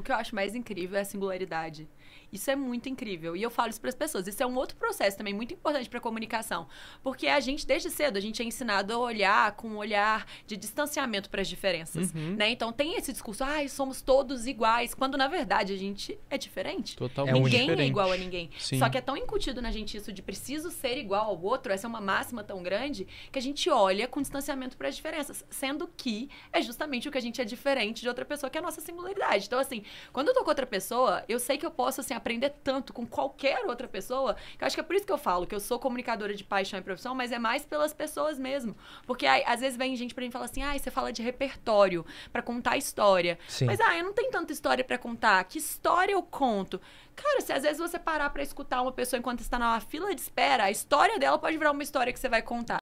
O que eu acho mais incrível é a singularidade. Isso é muito incrível. E eu falo isso para as pessoas. Isso é um outro processo também muito importante para a comunicação. Porque a gente, desde cedo, a gente é ensinado a olhar com um olhar de distanciamento para as diferenças. Uhum. Né? Então tem esse discurso, ai, ah, somos todos iguais, quando na verdade a gente é diferente. Totalmente. Ninguém é, é igual a ninguém. Sim. Só que é tão incutido na gente isso de preciso ser igual ao outro, essa é uma máxima tão grande, que a gente olha com distanciamento para as diferenças. Sendo que é justamente o que a gente é diferente de outra pessoa, que é a nossa singularidade. Então, assim, quando eu tô com outra pessoa, eu sei que eu posso, assim, aprender tanto com qualquer outra pessoa, que acho que é por isso que eu falo que eu sou comunicadora de paixão e profissão, mas é mais pelas pessoas mesmo. Porque aí, às vezes vem gente pra mim e fala assim, ah, você fala de repertório, para contar história. Sim. Mas, ah, eu não tenho tanta história para contar. Que história eu conto? Cara, se às vezes você parar para escutar uma pessoa enquanto está na fila de espera, a história dela pode virar uma história que você vai contar.